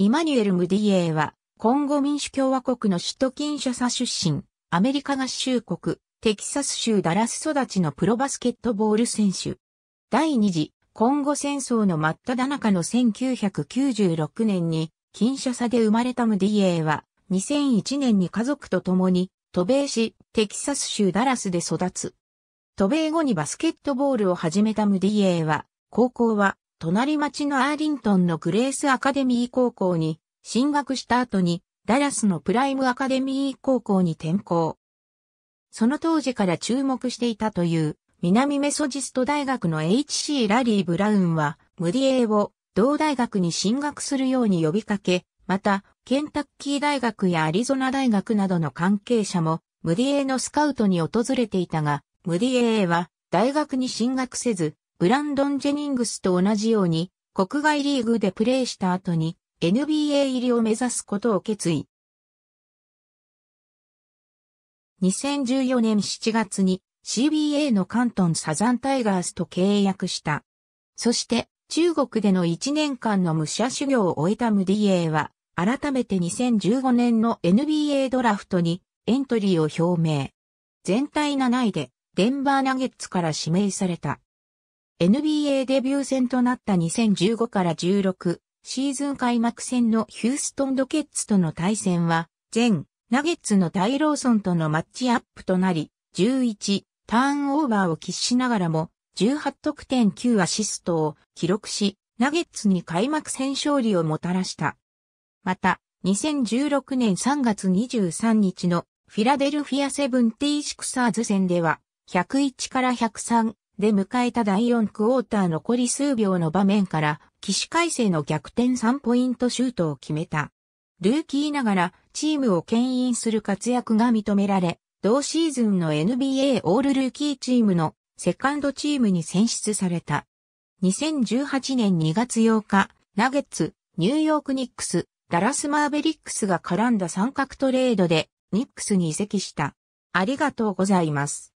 イマニュエル・ムディエーは、コンゴ民主共和国の首都キンシャサ出身、アメリカ合衆国、テキサス州ダラス育ちのプロバスケットボール選手。第二次、コンゴ戦争の真っ只中の1996年に、キンシャサで生まれたムディエーは、2001年に家族と共に、渡米し、テキサス州ダラスで育つ。渡米後にバスケットボールを始めたムディエーは、高校は隣町のアーリントンのグレースアカデミー高校に進学した後にダラスのプライムアカデミー高校に転校。その当時から注目していたという南メソジスト大学の H.C. ラリー・ブラウンはムディエーを同大学に進学するように呼びかけ、また、ケンタッキー大学やアリゾナ大学などの関係者も、ムディエーのスカウトに訪れていたが、ムディエーは大学に進学せず、ブランドン・ジェニングスと同じように、国外リーグでプレーした後に NBA 入りを目指すことを決意。2014年7月に CBA の関東サザンタイガースと契約した。そして中国での1年間の武者修行を終えたムディエは改めて2015年の NBA ドラフトにエントリーを表明。全体7位でデンバーナゲッツから指名された。NBA デビュー戦となった2015から16シーズン開幕戦のヒューストンドケッツとの対戦は、前ナゲッツのタイローソンとのマッチアップとなり、11ターンオーバーを喫しながらも、18得点9アシストを記録し、ナゲッツに開幕戦勝利をもたらした。また、2016年3月23日のフィラデルフィアセブンティーシクサーズ戦では、101から103で迎えた第4クォーター残り数秒の場面から、起死回生の逆転3ポイントシュートを決めた。ルーキーながらチームを牽引する活躍が認められ、同シーズンの NBA オールルーキーチームのセカンドチームに選出された。2018年2月8日、ナゲッツ、ニューヨークニックス、ダラスマーベリックスが絡んだ三角トレードでニックスに移籍した。ありがとうございます。